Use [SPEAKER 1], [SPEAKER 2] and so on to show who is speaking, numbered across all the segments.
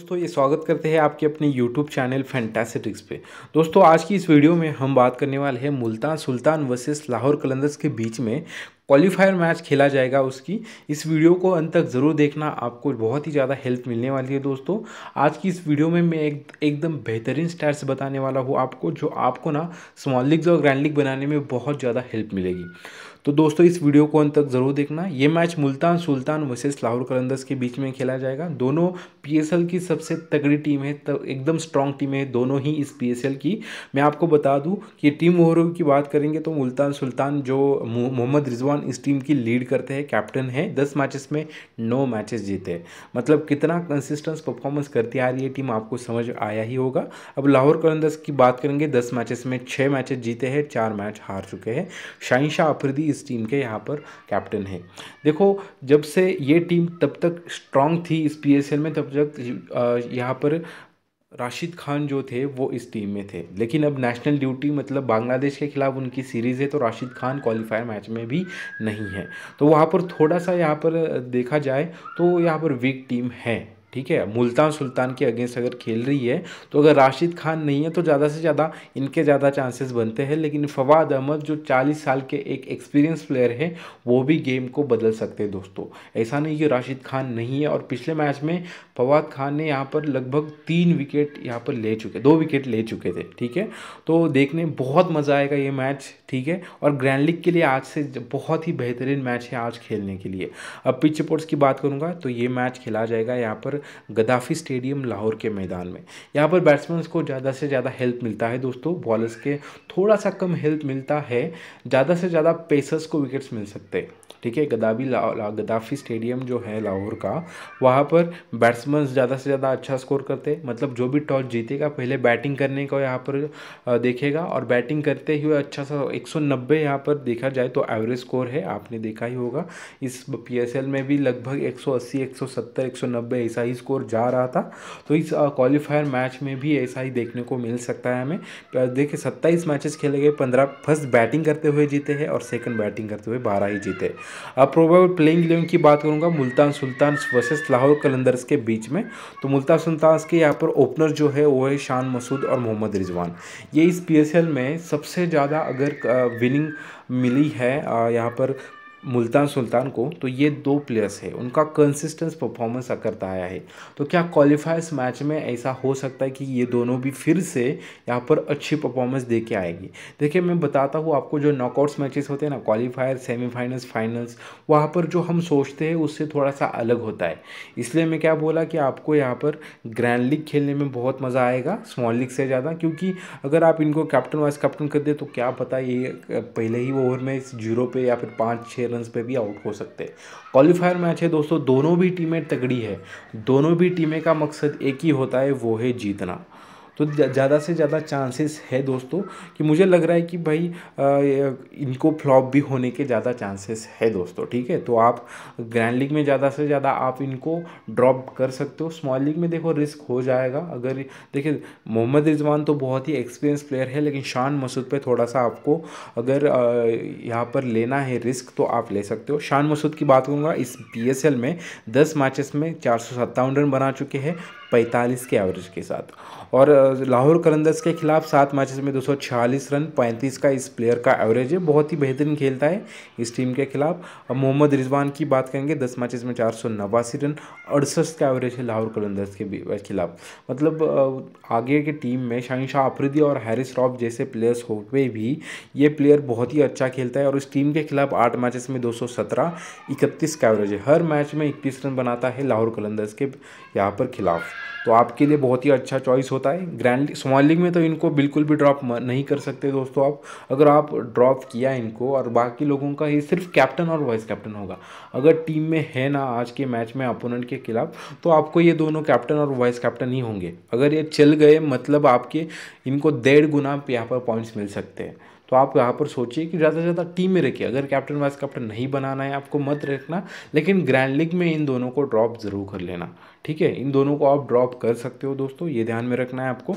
[SPEAKER 1] दोस्तों ये स्वागत करते हैं आपके अपने YouTube चैनल फैंटासिटिक्स पे दोस्तों आज की इस वीडियो में हम बात करने वाले हैं मुल्तान सुल्तान वर्सेस लाहौर कलंदर्स के बीच में क्वालिफायर मैच खेला जाएगा उसकी इस वीडियो को अंत तक ज़रूर देखना आपको बहुत ही ज़्यादा हेल्प मिलने वाली है दोस्तों आज की इस वीडियो में मैं एक एकदम बेहतरीन स्टैट्स बताने वाला हूँ आपको जो आपको ना स्मॉल लीग्स और ग्रैंड लीग बनाने में बहुत ज़्यादा हेल्प मिलेगी तो दोस्तों इस वीडियो को अंत तक ज़रूर देखना ये मैच मुल्तान सुल्तान वर्सेस लाहौर कलंदर्स के बीच में खेला जाएगा दोनों पीएसएल की सबसे तगड़ी टीम है तो एकदम स्ट्रांग टीम है दोनों ही इस पीएसएल की मैं आपको बता दूं कि टीम ओवरऑल की बात करेंगे तो मुल्तान सुल्तान जो मोहम्मद रिजवान इस टीम की लीड करते हैं कैप्टन है दस मैचेस में नौ मैचेस जीते मतलब कितना कंसिस्टेंस परफॉर्मेंस करती आ रही है टीम आपको समझ आया ही होगा अब लाहौर कलंदर्स की बात करेंगे दस मैचेस में छः मैचेस जीते हैं चार मैच हार चुके हैं शाहिशाह अफरीदी इस टीम के यहाँ पर कैप्टन है देखो जब से ये टीम तब तक स्ट्रांग थी इस पी में तब तक यहाँ पर राशिद खान जो थे वो इस टीम में थे लेकिन अब नेशनल ड्यूटी मतलब बांग्लादेश के खिलाफ उनकी सीरीज़ है तो राशिद खान क्वालिफायर मैच में भी नहीं है तो वहाँ पर थोड़ा सा यहाँ पर देखा जाए तो यहाँ पर वीक टीम है ठीक है मुल्तान सुल्तान के अगेंस्ट अगर खेल रही है तो अगर राशिद खान नहीं है तो ज़्यादा से ज़्यादा इनके ज़्यादा चांसेस बनते हैं लेकिन फवाद अहमद जो 40 साल के एक एक्सपीरियंस प्लेयर हैं वो भी गेम को बदल सकते हैं दोस्तों ऐसा नहीं कि राशिद खान नहीं है और पिछले मैच में फवाद खान ने यहाँ पर लगभग तीन विकेट यहाँ पर ले चुके दो विकेट ले चुके थे ठीक है तो देखने बहुत मज़ा आएगा ये मैच ठीक है और ग्रैंड लीग के लिए आज से बहुत ही बेहतरीन मैच है आज खेलने के लिए अब पिच रिपोर्ट्स की बात करूँगा तो ये मैच खेला जाएगा यहाँ पर गदाफी स्टेडियम लाहौर के मैदान में यहाँ पर बैट्समैन को ज़्यादा से ज़्यादा हेल्प मिलता है दोस्तों बॉलर्स के थोड़ा सा कम हेल्प मिलता है ज़्यादा से ज़्यादा पेसर्स को विकेट्स मिल सकते हैं ठीक है गदाबी गदाफी स्टेडियम जो है लाहौर का वहाँ पर बैट्समैन ज़्यादा से ज़्यादा अच्छा स्कोर करते मतलब जो भी टॉस जीतेगा पहले बैटिंग करने को यहाँ पर देखेगा और बैटिंग करते हुए अच्छा सा एक नब्बे यहाँ पर देखा जाए तो एवरेज स्कोर है आपने देखा ही होगा इस एल में भी लगभग एक सौ नब्बे ऐसा ही स्कोर जा रहा था तो इस क्वालिफायर मैच में भी ऐसा ही देखने को मिल सकता है हमें देखिए सत्ताईस मैचेस खेले गए पंद्रह फर्स्ट बैटिंग करते हुए जीते हैं और सेकंड बैटिंग करते हुए बारह ही जीते प्रोबेबल प्लेइंग इलेवन की बात करूँगा मुल्तान सुल्तान वर्सेस लाहौर कलंदर्स के बीच में तो मुल्तान सुल्तान के यहाँ पर ओपनर जो है वो है शान मसूद और मोहम्मद रिजवान ये इस पी में सबसे ज़्यादा अगर विनिंग मिली है यहाँ पर मुल्तान सुल्तान को तो ये दो प्लेयर्स है उनका कंसिस्टेंस परफॉर्मेंस करता आया है तो क्या क्वालिफायर्स मैच में ऐसा हो सकता है कि ये दोनों भी फिर से यहाँ पर अच्छी परफॉर्मेंस दे के आएगी देखिए मैं बताता हूँ आपको जो नॉकआउट्स मैचेस होते हैं ना क्वालिफायर सेमीफाइनल्स फाइनल्स वहाँ पर जो हम सोचते हैं उससे थोड़ा सा अलग होता है इसलिए मैं क्या बोला कि आपको यहाँ पर ग्रैंड लीग खेलने में बहुत मज़ा आएगा स्मॉल लीग से ज़्यादा क्योंकि अगर आप इनको कैप्टन वाइस कैप्टन कर दे तो क्या पता ये पहले ही ओवर में जीरो पे या फिर पाँच छः रन पे भी आउट हो सकते हैं क्वालिफायर मैच है दोस्तों दोनों भी टीमें तगड़ी है दोनों भी टीमें का मकसद एक ही होता है वो है जीतना तो ज़्यादा से ज़्यादा चांसेस है दोस्तों कि मुझे लग रहा है कि भाई इनको फ्लॉप भी होने के ज़्यादा चांसेस है दोस्तों ठीक है तो आप ग्रैंड लीग में ज़्यादा से ज़्यादा आप इनको ड्रॉप कर सकते हो स्मॉल लीग में देखो रिस्क हो जाएगा अगर देखिए मोहम्मद रिजवान तो बहुत ही एक्सपीरियंस प्लेयर है लेकिन शान मसूद पर थोड़ा सा आपको अगर यहाँ पर लेना है रिस्क तो आप ले सकते हो शान मसूद की बात करूँगा इस पी में दस मैचेस में चार रन बना चुके हैं पैंतालीस के एवरेज के साथ और लाहौर कलंदर्स के खिलाफ सात मैचेस में 246 रन 35 का इस प्लेयर का एवरेज है बहुत ही बेहतरीन खेलता है इस टीम के खिलाफ मोहम्मद रिजवान की बात करेंगे दस मैचेस में चार रन अड़सठ का एवरेज है लाहौर कलंदर्स के खिलाफ मतलब आगे के टीम में शाहिशाह आफरीदी और हैरिस रॉफ जैसे प्लेयर्स हो गए भी ये प्लेयर बहुत ही अच्छा खेलता है और इस टीम के खिलाफ आठ मैचेस में दो सौ का एवरेज है हर मैच में इक्कीस रन बनाता है लाहौर कलंदर्स के यहाँ पर खिलाफ तो आपके लिए बहुत ही अच्छा चॉइस होता है ग्रैंड स्मॉल लीग में तो इनको बिल्कुल भी ड्रॉप नहीं कर सकते दोस्तों आप अगर आप ड्रॉप किया इनको और बाकी लोगों का ये सिर्फ कैप्टन और वाइस कैप्टन होगा अगर टीम में है ना आज के मैच में अपोनेंट के खिलाफ तो आपको ये दोनों कैप्टन और वाइस कैप्टन ही होंगे अगर ये चल गए मतलब आपके इनको डेढ़ गुना यहाँ पर पॉइंट्स मिल सकते हैं तो आप यहाँ पर सोचिए कि ज़्यादा से ज़्यादा टीम में रखिए अगर कैप्टन वाइस कैप्टन नहीं बनाना है आपको मत रखना लेकिन ग्रैंड लीग में इन दोनों को ड्रॉप ज़रूर कर लेना ठीक है इन दोनों को आप ड्रॉप कर सकते हो दोस्तों ये ध्यान में रखना है आपको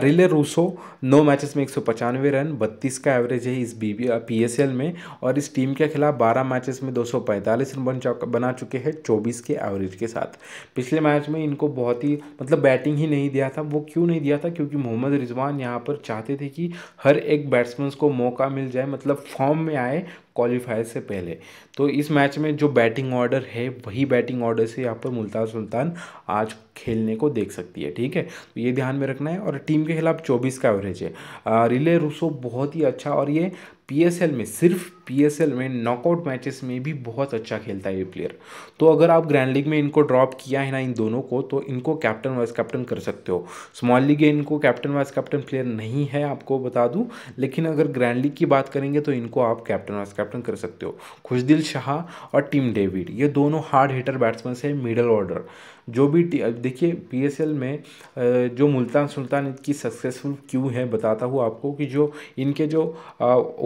[SPEAKER 1] रिले रूसो नौ मैचेस में एक रन बत्तीस का एवरेज है इस बी पी में और इस टीम के खिलाफ बारह मैचेस में दो रन बन बना चुके हैं चौबीस के एवरेज के साथ पिछले मैच में इनको बहुत ही मतलब बैटिंग ही नहीं दिया था वो क्यों नहीं दिया था क्योंकि मोहम्मद रिजवान यहाँ पर चाहते थे कि हर एक बैट्समैन को मौका मिल जाए मतलब फॉर्म में आए क्वालिफायर से पहले तो इस मैच में जो बैटिंग ऑर्डर है वही बैटिंग ऑर्डर से यहाँ पर मुल्तान सुल्तान आज खेलने को देख सकती है ठीक है तो ये ध्यान में रखना है और टीम के खिलाफ चौबीस का एवरेज है रिले रूसो बहुत ही अच्छा और ये पीएसएल में सिर्फ पीएसएल में नॉकआउट मैचेस में भी बहुत अच्छा खेलता है ये प्लेयर तो अगर आप ग्रैंड लीग में इनको ड्रॉप किया है ना इन दोनों को तो इनको कैप्टन वाइस कैप्टन कर सकते हो स्मॉल लीग इनको कैप्टन वाइस कैप्टन प्लेयर नहीं है आपको बता दूं लेकिन अगर ग्रैंड लीग की बात करेंगे तो इनको आप कैप्टन वाइस कैप्टन कर सकते हो खुशदिल शाह और टीम डेविड ये दोनों हार्ड हिटर बैट्समैन है मिडल ऑर्डर जो भी देखिए पीएसएल में जो मुल्तान सुल्तान इनकी सक्सेसफुल क्यों है बताता हूँ आपको कि जो इनके जो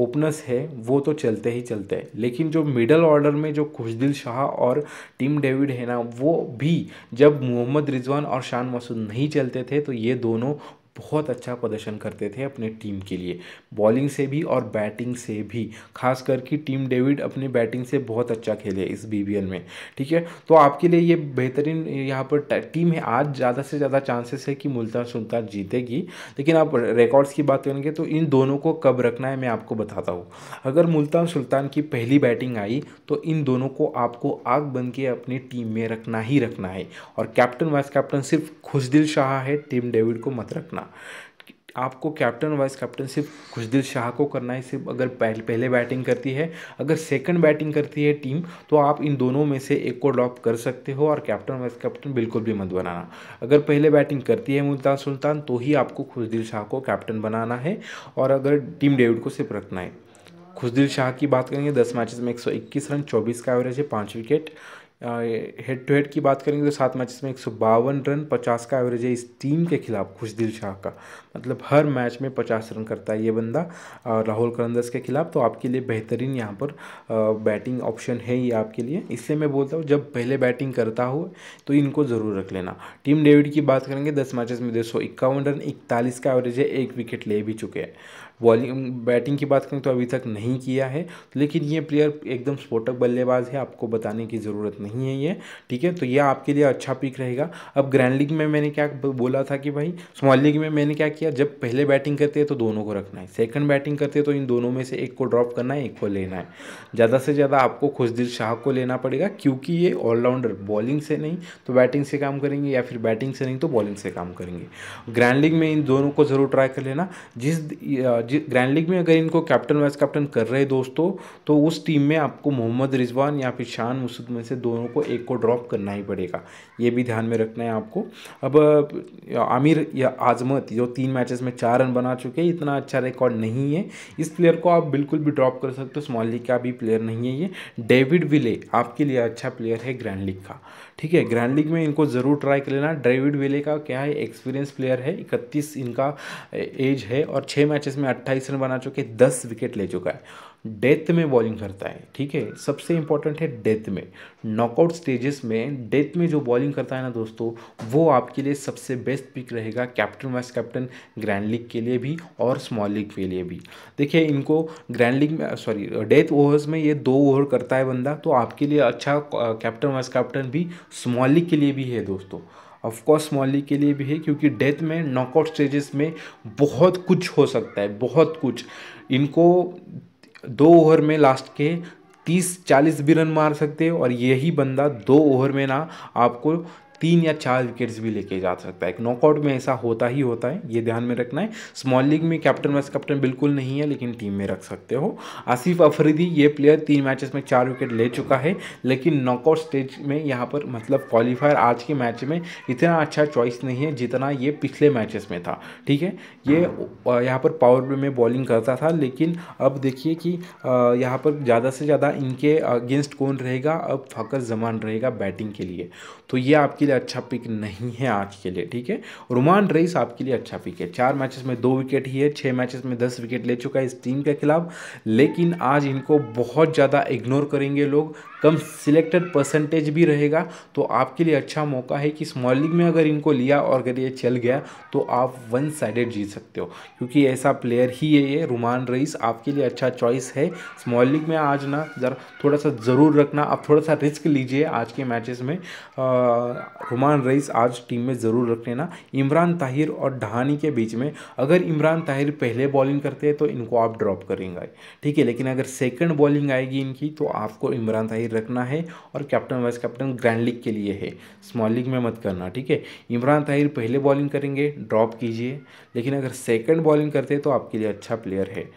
[SPEAKER 1] ओपनर्स है वो तो चलते ही चलते हैं लेकिन जो मिडल ऑर्डर में जो खुशदिल शाह और टीम डेविड है ना वो भी जब मोहम्मद रिजवान और शान मसूद नहीं चलते थे तो ये दोनों बहुत अच्छा प्रदर्शन करते थे अपने टीम के लिए बॉलिंग से भी और बैटिंग से भी खास करके टीम डेविड अपनी बैटिंग से बहुत अच्छा खेले इस बी में ठीक है तो आपके लिए ये बेहतरीन यहाँ पर टीम है आज ज़्यादा से ज़्यादा चांसेस है कि मुल्तान सुल्तान जीतेगी लेकिन आप रिकॉर्ड्स की बात करेंगे तो इन दोनों को कब रखना है मैं आपको बताता हूँ अगर मुल्तान सुल्तान की पहली बैटिंग आई तो इन दोनों को आपको आग बन के अपनी टीम में रखना ही रखना है और कैप्टन वाइस कैप्टन सिर्फ खुशदिल शाह है टीम डेविड को मत रखना करना आपको कैप्टन वाइस कैप्टन सिर्फ खुशदिल शाह को करना है सिर्फ अगर पहले पहले बैटिंग करती है अगर सेकंड बैटिंग करती है टीम तो आप इन दोनों में से एक को ड्रॉप कर सकते हो और कैप्टन वाइस कैप्टन बिल्कुल भी मत बनाना अगर पहले बैटिंग करती है मुल्तान सुल्तान तो ही आपको खुशदिल शाह को कैप्टन बनाना है और अगर टीम डेविड को सिर्फ रखना है खुशदिल शाह की बात करेंगे दस मैचेस में 121 रन 24 का एवरेज है पाँच विकेट हेड टू हेड की बात करेंगे तो सात मैचेस में एक सौ बावन रन पचास का एवरेज है इस टीम के खिलाफ खुश दिल शाह का मतलब हर मैच में पचास रन करता है ये बंदा राहुल करंदस के खिलाफ तो आपके लिए बेहतरीन यहाँ पर बैटिंग ऑप्शन है ये आपके लिए इसलिए मैं बोलता हूँ जब पहले बैटिंग करता हो तो इनको ज़रूर रख लेना टीम डेविड की बात करेंगे दस मैचेस में दो सौ इक्यावन रन इकतालीस का एवरेज है एक विकेट ले भी चुके हैं बॉलिंग बैटिंग की बात करें तो अभी तक नहीं किया है लेकिन ये प्लेयर एकदम स्फोटक बल्लेबाज है आपको बताने की ज़रूरत नहीं है ये ठीक है तो यह आपके लिए अच्छा पिक रहेगा अब ग्रैंड लीग में मैंने क्या बोला था कि भाई स्मॉल लीग में मैंने क्या किया जब पहले बैटिंग करते हैं तो दोनों को रखना है सेकंड बैटिंग करते हैं तो इन दोनों में से एक को ड्रॉप करना है एक को लेना है ज़्यादा से ज़्यादा आपको खुशदिल शाह को लेना पड़ेगा क्योंकि ये ऑलराउंडर बॉलिंग से नहीं तो बैटिंग से काम करेंगे या फिर बैटिंग से नहीं तो बॉलिंग से काम करेंगे ग्रैंड लीग में इन दोनों को ज़रूर ट्राई कर लेना जिस जिस ग्रैंड लीग में अगर इनको कैप्टन वाइस कैप्टन कर रहे दोस्तों तो उस टीम में आपको मोहम्मद रिजवान या फिर शान मुसद में से दोनों को एक को ड्रॉप करना ही पड़ेगा ये भी ध्यान में रखना है आपको अब आमिर या आजमत जो तीन मैचेस में चार रन बना चुके हैं इतना अच्छा रिकॉर्ड नहीं है इस प्लेयर को आप बिल्कुल भी ड्रॉप कर सकते हो स्मॉल लीग का भी प्लेयर नहीं है ये डेविड विले आपके लिए अच्छा प्लेयर है ग्रैंड लीग का ठीक है ग्रैंड लीग में इनको ज़रूर ट्राई कर लेना ड्रेविड वेले का क्या है एक्सपीरियंस प्लेयर है इकतीस इनका एज है और छः मैचेस में अट्ठाईस रन बना चुके दस विकेट ले चुका है डेथ में बॉलिंग करता है ठीक है सबसे इंपॉर्टेंट है डेथ में नॉकआउट स्टेजेस में डेथ में जो बॉलिंग करता है ना दोस्तों वो आपके लिए सबसे बेस्ट पिक रहेगा captain vice captain grand league के लिए भी और स्मॉल लीग के लिए भी देखिए इनको ग्रैंड लीग में सॉरी डेथ ओवर्स में ये दो ओवर करता है बंदा तो आपके लिए अच्छा कैप्टन वाइस कैप्टन भी स्मॉल लीग के लिए भी है दोस्तों ऑफकोर्स स्मॉल लीग के लिए भी है क्योंकि डेथ में नॉकआउट स्टेजेस में बहुत कुछ हो सकता है बहुत कुछ इनको दो ओवर में लास्ट के तीस चालीस भी रन मार सकते हैं और यही बंदा दो ओवर में ना आपको तीन या चार विकेट्स भी लेके जा सकता है एक नॉकआउट में ऐसा होता ही होता है ये ध्यान में रखना है स्मॉल लीग में कैप्टन वाइस कैप्टन बिल्कुल नहीं है लेकिन टीम में रख सकते हो आसिफ अफरीदी ये प्लेयर तीन मैचेस में चार विकेट ले चुका है लेकिन नॉकआउट स्टेज में यहाँ पर मतलब क्वालिफायर आज के मैच में इतना अच्छा चॉइस नहीं है जितना ये पिछले मैचेस में था ठीक है ये यहाँ पर पावर प्ले में बॉलिंग करता था लेकिन अब देखिए कि यहाँ पर ज़्यादा से ज़्यादा इनके अगेंस्ट कौन रहेगा अब फकर जमान रहेगा बैटिंग के लिए तो ये आपके आपके लिए अच्छा पिक नहीं है आज के लिए ठीक है रोमान रईस आपके लिए अच्छा पिक है चार मैचेस में दो विकेट ही है छः मैचेस में दस विकेट ले चुका है इस टीम के खिलाफ लेकिन आज इनको बहुत ज़्यादा इग्नोर करेंगे लोग कम सिलेक्टेड परसेंटेज भी रहेगा तो आपके लिए अच्छा मौका है कि स्मॉल लीग में अगर इनको लिया और अगर ये चल गया तो आप वन साइडेड जीत सकते हो क्योंकि ऐसा प्लेयर ही है ये रुमान रईस आपके लिए अच्छा चॉइस है स्मॉल लीग में आज ना जरा थोड़ा सा ज़रूर रखना आप थोड़ा सा रिस्क लीजिए आज के मैचेस में आ, हुमान रईस आज टीम में ज़रूर रख लेना इमरान ताहिर और ढहानी के बीच में अगर इमरान ताहिर पहले बॉलिंग करते हैं तो इनको आप ड्रॉप करेंगे ठीक है लेकिन अगर सेकंड बॉलिंग आएगी इनकी तो आपको इमरान ताहिर रखना है और captain vice captain grand league के लिए है स्मॉल लीग में मत करना ठीक है इमरान ताहिर पहले बॉलिंग करेंगे ड्रॉप कीजिए लेकिन अगर सेकेंड बॉलिंग करते हैं तो आपके लिए अच्छा प्लेयर है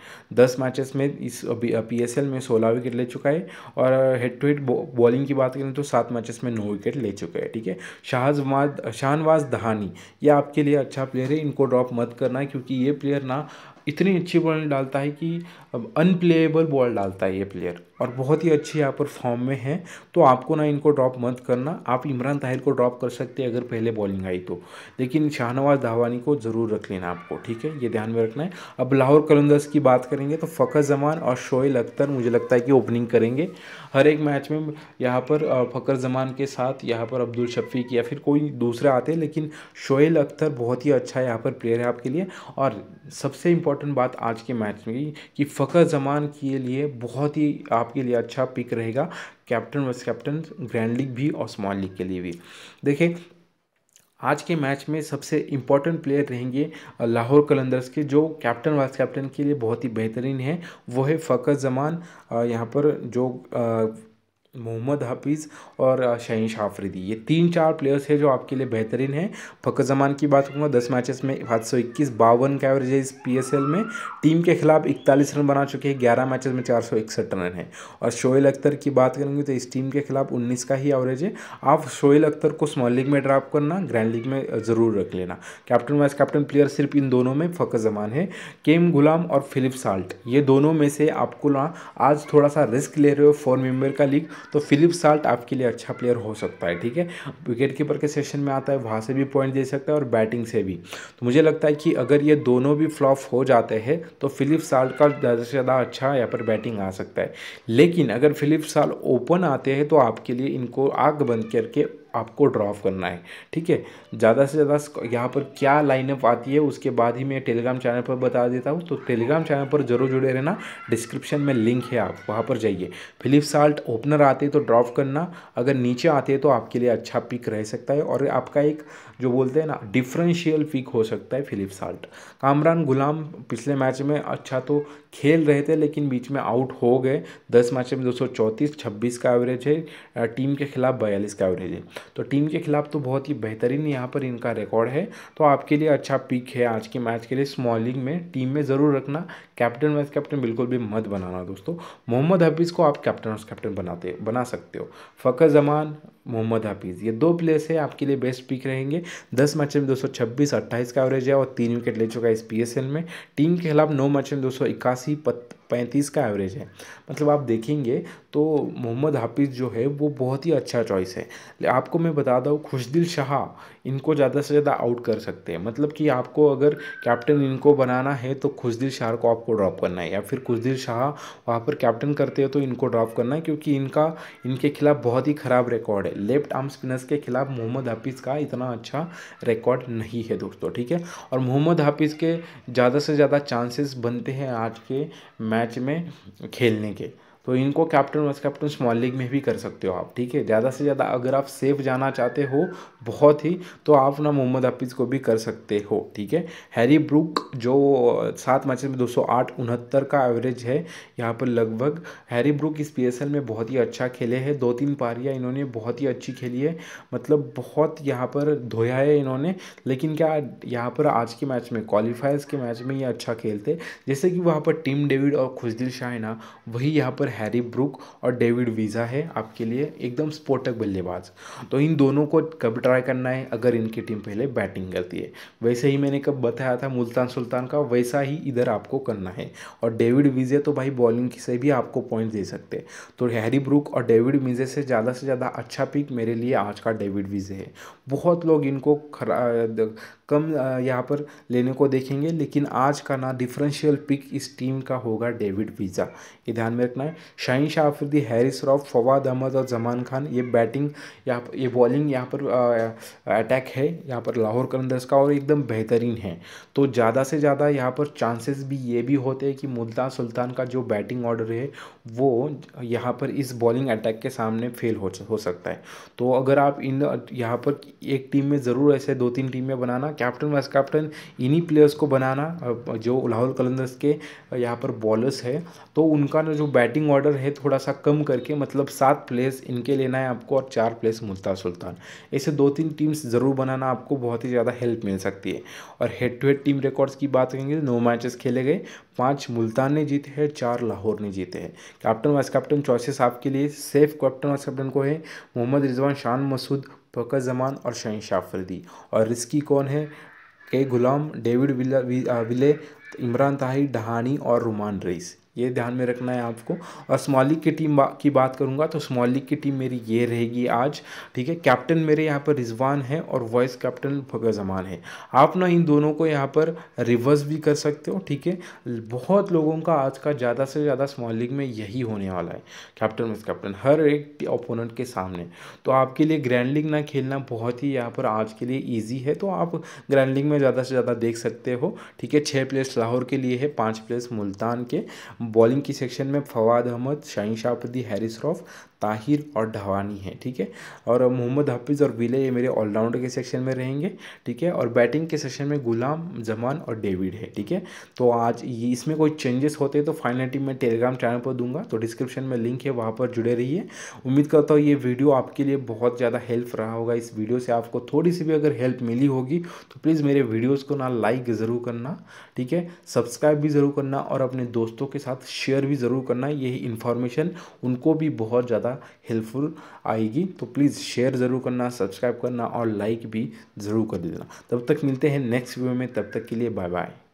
[SPEAKER 1] दस मैचेस में इस पी एस एल में सोलह विकेट ले चुका है और हेड टू हेड बॉलिंग की बात करें तो सात मैचेस में नौ विकेट ले चुका है ठीक है शाहजमाद शाहनवाज दहानी ये आपके लिए अच्छा प्लेयर है इनको ड्रॉप मत करना क्योंकि ये प्लेयर ना इतनी अच्छी बॉल डालता है कि अब अनप्लेएबल बॉल डालता है ये प्लेयर और बहुत ही अच्छे यहाँ पर फॉर्म में है तो आपको ना इनको ड्रॉप मत करना आप इमरान ताहिर को ड्रॉप कर सकते हैं अगर पहले बॉलिंग आई तो लेकिन शाहनवाज धावानी को ज़रूर रख लेना आपको ठीक है ये ध्यान में रखना है अब लाहौर कलंदर्स की बात करेंगे तो फ़खर जमान और शोएल अख्तर मुझे लगता है कि ओपनिंग करेंगे हर एक मैच में यहाँ पर फ़खर जमान के साथ यहाँ पर अब्दुल शफीक या फिर कोई दूसरे आते हैं लेकिन शोएल अख्तर बहुत ही अच्छा यहाँ पर प्लेयर है आपके लिए और सबसे इम्पोर्टेंट इंपॉर्टेंट बात आज के मैच में कि फ़खर जमान के लिए बहुत ही आपके लिए अच्छा पिक रहेगा captain vice captain grand league भी और स्मॉल लीग के लिए भी देखिए आज के मैच में सबसे इम्पॉर्टेंट प्लेयर रहेंगे लाहौर कलंदर्स के जो कैप्टन वाइस कैप्टन के लिए बहुत ही बेहतरीन है वो है फ़खर जमान यहाँ पर जो मोहम्मद हाफिज़ और शहीन शाफरीदी ये तीन चार प्लेयर्स हैं जो आपके लिए बेहतरीन हैं फ़कर जमान की बात करूँगा दस मैचेस में सात सौ इक्कीस बावन का एवरेज है इस पीएसएल में टीम के खिलाफ इकतालीस रन बना चुके हैं ग्यारह मैचेस में चार सौ इकसठ रन है और शोएल अख्तर की बात करेंगे तो इस टीम के खिलाफ उन्नीस का ही एवरेज है आप शोएल अख्तर को स्मॉल लीग में ड्राप करना ग्रैंड लीग में ज़रूर रख लेना कैप्टन वाइस कैप्टन प्लेयर सिर्फ इन दोनों में फ़कर जमान है केम गुलाम और फिलिप साल्ट ये दोनों में से आपको ना आज थोड़ा सा रिस्क ले रहे हो फोर मेम्बर का लीग तो फिलिप साल्ट आपके लिए अच्छा प्लेयर हो सकता है ठीक है विकेट कीपर के सेशन में आता है वहाँ से भी पॉइंट दे सकता है और बैटिंग से भी तो मुझे लगता है कि अगर ये दोनों भी फ्लॉप हो जाते हैं तो फिलिप साल्ट का ज़्यादा से ज़्यादा अच्छा यहाँ पर बैटिंग आ सकता है लेकिन अगर फिलिप साल्ट ओपन आते हैं तो आपके लिए इनको आग बंद करके आपको ड्रॉप करना है ठीक है ज़्यादा से ज़्यादा यहाँ पर क्या लाइनअप आती है उसके बाद ही मैं टेलीग्राम चैनल पर बता देता हूँ तो टेलीग्राम चैनल पर जरूर जुड़े रहना डिस्क्रिप्शन में लिंक है आप वहाँ पर जाइए फिलिप साल्ट ओपनर आते तो ड्रॉप करना अगर नीचे आते तो आपके लिए अच्छा पिक रह सकता है और आपका एक जो बोलते हैं ना डिफरेंशियल पिक हो सकता है फिलिप साल्ट कामरान गुलाम पिछले मैच में अच्छा तो खेल रहे थे लेकिन बीच में आउट हो गए दस मैच में दो सौ चौंतीस छब्बीस का एवरेज है टीम के खिलाफ बयालीस का एवरेज है तो टीम के खिलाफ तो बहुत ही बेहतरीन यहाँ पर इनका रिकॉर्ड है तो आपके लिए अच्छा पिक है आज के मैच के लिए स्मॉलिंग में टीम में ज़रूर रखना कैप्टन वाइस कैप्टन बिल्कुल भी मत बनाना दोस्तों मोहम्मद हफीज़ को आप कैप्टन वाइस कैप्टन बनाते बना सकते हो फ़खर जमान मोहम्मद हफीज़ ये दो प्लेयर्स हैं आपके लिए बेस्ट पिक रहेंगे दस मैच में दो सौ छब्बीस अट्ठाईस का एवरेज है और तीन विकेट ले चुका है इस पी में टीम के खिलाफ नौ मैच में दो सौ इक्यासी पैंतीस का एवरेज है मतलब आप देखेंगे तो मोहम्मद हाफिज़ जो है वो बहुत ही अच्छा चॉइस है आपको मैं बता दूँ खुशदिल शाह इनको ज़्यादा से ज़्यादा आउट कर सकते हैं मतलब कि आपको अगर कैप्टन इनको बनाना है तो खुशदिल शाह को आपको ड्रॉप करना है या फिर खुशदिल शाह वहाँ पर कैप्टन करते हैं तो इनको ड्रॉप करना है क्योंकि इनका इनके खिलाफ बहुत ही ख़राब रिकॉर्ड है लेफ्ट आर्म स्पिनर्स के खिलाफ मोहम्मद हाफिज़ का इतना अच्छा रिकॉर्ड नहीं है दोस्तों ठीक है और मोहम्मद हाफिज़ के ज़्यादा से ज़्यादा चांसेस बनते हैं आज के मैच मैच में खेलने के तो इनको captain vice captain small league में भी कर सकते हो आप ठीक है ज़्यादा से ज़्यादा अगर आप सेफ जाना चाहते हो बहुत ही तो आप ना मोहम्मद हफीज़ को भी कर सकते हो ठीक है हैरी ब्रुक जो सात मैच में दो सौ का एवरेज है यहाँ पर लगभग हैरी ब्रुक इस पी में बहुत ही अच्छा खेले है दो तीन पारियाँ इन्होंने बहुत ही अच्छी खेली है मतलब बहुत यहाँ पर धोया है इन्होंने लेकिन क्या यहाँ पर आज के मैच में क्वालिफायर्स के मैच में ये अच्छा खेलते जैसे कि वहाँ पर टीम डेविड और खुशदिल शाह ना वही यहाँ पर हैरी ब्रुक और डेविड वीज़ा है आपके लिए एकदम स्पोर्टक बल्लेबाज तो इन दोनों को कब ट्राई करना है अगर इनकी टीम पहले बैटिंग करती है वैसे ही मैंने कब बताया था मुल्तान सुल्तान का वैसा ही इधर आपको करना है और डेविड वीज़े तो भाई बॉलिंग से भी आपको पॉइंट दे सकते हैं तो हैरी ब्रुक और डेविड वीज़े से ज़्यादा से ज़्यादा अच्छा पिक मेरे लिए आज का डेविड वीज़े है बहुत लोग इनको कम यहाँ पर लेने को देखेंगे लेकिन आज का ना डिफरेंशियल पिक इस टीम का होगा डेविड वीज़ा ये ध्यान में रखना है शाहिन शाह हैरिस रॉफ फवाद अहमद और जमान खान ये बैटिंग यहाँ पर ये बॉलिंग यहाँ पर अटैक है यहाँ पर लाहौर कलंदर्स का और एकदम बेहतरीन है तो ज़्यादा से ज़्यादा यहाँ पर चांसेस भी ये भी होते हैं कि मुल्तान सुल्तान का जो बैटिंग ऑर्डर है वो यहाँ पर इस बॉलिंग अटैक के सामने फेल हो सकता है तो अगर आप इन यहाँ पर एक टीम में ज़रूर ऐसे दो तीन टीमें बनाना कैप्टन वाइस कैप्टन इन्हीं प्लेयर्स को बनाना जो लाहौल कलंदर्स के यहाँ पर बॉलर्स है तो उनका ना जो बैटिंग ऑर्डर है थोड़ा सा कम करके मतलब सात प्लेयर्स इनके लेना है आपको और चार प्लेयर्स मुल्ता सुल्तान ऐसे दो तीन टीम्स ज़रूर बनाना आपको बहुत ही ज़्यादा हेल्प मिल सकती है और head to head team records की बात करेंगे तो नौ मैचेस खेले गए पाँच मुल्तान ने जीते हैं चार लाहौर ने जीते हैं कैप्टन वाइस कैप्टन चॉइसेस आपके लिए सेफ कैप्टन वाइस कैप्टन को है मोहम्मद रिजवान शान मसूद फ़कर जमान और शहनशाह फरदी और रिस्की कौन है के गुलाम डेविड विले इमरान ताहिर डहानी और रुमान रईस ये ध्यान में रखना है आपको और स्मॉल लीग की टीम बा, की बात करूँगा तो स्मॉल लीग की टीम मेरी ये रहेगी आज ठीक है कैप्टन मेरे यहाँ पर रिजवान है और वाइस कैप्टन फगर जमान है आप ना इन दोनों को यहाँ पर रिवर्स भी कर सकते हो ठीक है बहुत लोगों का आज का ज़्यादा से ज़्यादा स्मॉल लीग में यही होने वाला है कैप्टन वाइस कैप्टन हर एक ओपोनेंट के सामने तो आपके लिए ग्रैंड लीग ना खेलना बहुत ही यहाँ पर आज के लिए ईजी है तो आप ग्रैंड लीग में ज़्यादा से ज़्यादा देख सकते हो ठीक है छः प्लेस लाहौर के लिए है पाँच प्लेस मुल्तान के बॉलिंग की सेक्शन में फवाद अहमद शाइन हैरिस रॉफ ताहिर और ढवानी है ठीक है और मोहम्मद हाफिज़ और विले ये मेरे ऑलराउंडर के सेक्शन में रहेंगे ठीक है और बैटिंग के सेक्शन में गुलाम जमान और डेविड है ठीक है तो आज ये इसमें कोई चेंजेस होते हैं तो फाइनल टीम मैं टेलीग्राम चैनल पर दूंगा तो डिस्क्रिप्शन में लिंक है वहाँ पर जुड़े रहिए उम्मीद करता हूँ ये वीडियो आपके लिए बहुत ज़्यादा हेल्प रहा होगा इस वीडियो से आपको थोड़ी सी भी अगर हेल्प मिली होगी तो प्लीज़ मेरे वीडियोज़ को ना लाइक ज़रूर करना ठीक है सब्सक्राइब भी ज़रूर करना और अपने दोस्तों के साथ शेयर भी ज़रूर करना यही इन्फॉर्मेशन उनको भी बहुत ज़्यादा ज़्यादा हेल्पफुल आएगी तो प्लीज़ शेयर ज़रूर करना सब्सक्राइब करना और लाइक भी ज़रूर कर देना तब तक मिलते हैं नेक्स्ट वीडियो में तब तक के लिए बाय बाय